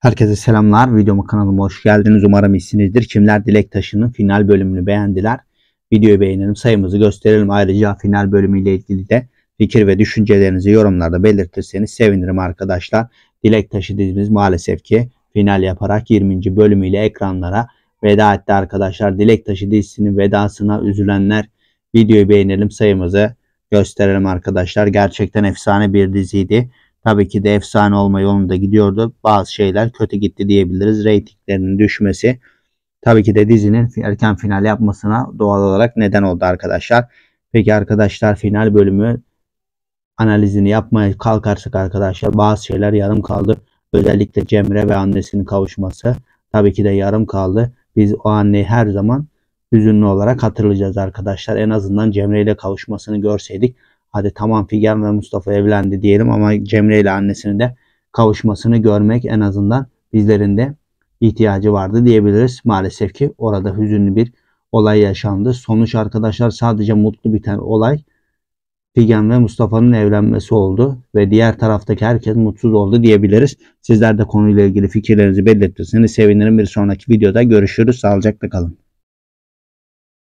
Herkese selamlar. videomu kanalıma hoş geldiniz. Umarım iyisinizdir. Kimler Dilek Taşı'nın final bölümünü beğendiler. Videoyu beğenelim, sayımızı gösterelim. Ayrıca final bölümüyle ilgili de fikir ve düşüncelerinizi yorumlarda belirtirseniz sevinirim arkadaşlar. Dilek Taşı dizimiz maalesef ki final yaparak 20. bölümüyle ekranlara veda etti arkadaşlar. Dilek Taşı dizisinin vedasına üzülenler videoyu beğenelim, sayımızı gösterelim arkadaşlar. Gerçekten efsane bir diziydi tabii ki de efsane olma yolunda gidiyordu. Bazı şeyler kötü gitti diyebiliriz. Reytinglerinin düşmesi tabii ki de dizinin erken final yapmasına doğal olarak neden oldu arkadaşlar. Peki arkadaşlar final bölümü analizini yapmaya kalkarsak arkadaşlar bazı şeyler yarım kaldı. Özellikle Cemre ve annesinin kavuşması tabii ki de yarım kaldı. Biz o anneyi her zaman hüzünlü olarak hatırlayacağız arkadaşlar. En azından Cemre ile kavuşmasını görseydik hadi tamam Figen ve Mustafa evlendi diyelim ama Cemre ile annesinin de kavuşmasını görmek en azından bizlerin de ihtiyacı vardı diyebiliriz. Maalesef ki orada hüzünlü bir olay yaşandı. Sonuç arkadaşlar sadece mutlu biten olay Figen ve Mustafa'nın evlenmesi oldu ve diğer taraftaki herkes mutsuz oldu diyebiliriz. Sizler de konuyla ilgili fikirlerinizi belirtirseniz sevinirim. Bir sonraki videoda görüşürüz. Sağlıcakla kalın.